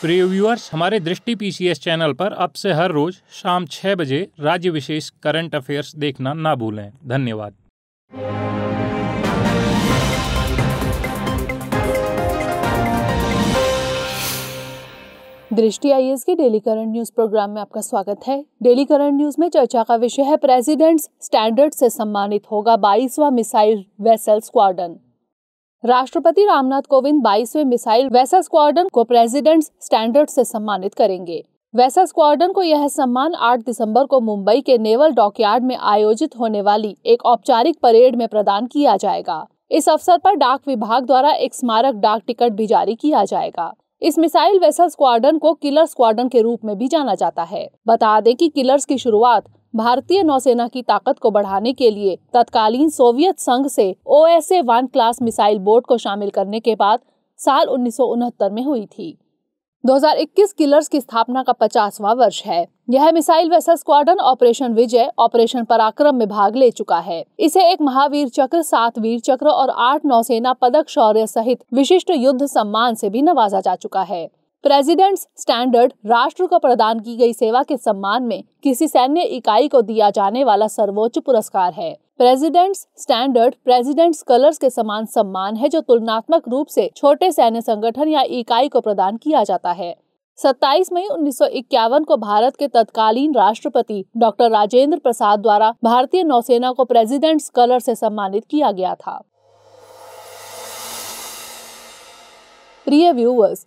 प्रिय व्यूअर्स हमारे दृष्टि पीसीएस चैनल पर अब से हर रोज शाम छह बजे राज्य विशेष करंट अफेयर्स देखना ना भूलें धन्यवाद दृष्टि आई के डेली करंट न्यूज प्रोग्राम में आपका स्वागत है डेली करंट न्यूज में चर्चा का विषय है प्रेसिडेंट्स स्टैंडर्ड से सम्मानित होगा बाईसवा मिसाइल वेसल स्क्वाडन राष्ट्रपति रामनाथ कोविंद बाईसवे मिसाइल वैसा स्क्वाडन को प्रेसिडेंट स्टैंडर्ड से सम्मानित करेंगे वैसा स्क्वाडन को यह सम्मान 8 दिसंबर को मुंबई के नेवल डॉकयार्ड में आयोजित होने वाली एक औपचारिक परेड में प्रदान किया जाएगा इस अवसर पर डाक विभाग द्वारा एक स्मारक डाक टिकट भी जारी किया जाएगा इस मिसाइल वेसल स्क्वाडन को किलर स्क्वाडन के रूप में भी जाना जाता है बता दें कि किलर्स की शुरुआत भारतीय नौसेना की ताकत को बढ़ाने के लिए तत्कालीन सोवियत संघ से O S A one class missile boat को शामिल करने के बाद साल उन्नीस में हुई थी 2021 किलर्स की स्थापना का पचासवा वर्ष है यह missile vessel squadron operation Vijay operation Parakram में भाग ले चुका है इसे एक महावीर चक्र सात वीर चक्र और आठ नौसेना पदक शौर्य सहित विशिष्ट युद्ध सम्मान से भी नवाजा जा चुका है प्रेसिडेंट्स स्टैंडर्ड राष्ट्र को प्रदान की गई सेवा के सम्मान में किसी सैन्य इकाई को दिया जाने वाला सर्वोच्च पुरस्कार है प्रेसिडेंट्स स्टैंडर्ड प्रेसिडेंट्स कलर्स के समान सम्मान है जो तुलनात्मक रूप से छोटे सैन्य संगठन या इकाई को प्रदान किया जाता है 27 मई 1951 को भारत के तत्कालीन राष्ट्रपति डॉक्टर राजेंद्र प्रसाद द्वारा भारतीय नौसेना को प्रेसिडेंट्स कलर से सम्मानित किया गया था प्रिय व्यूवर्स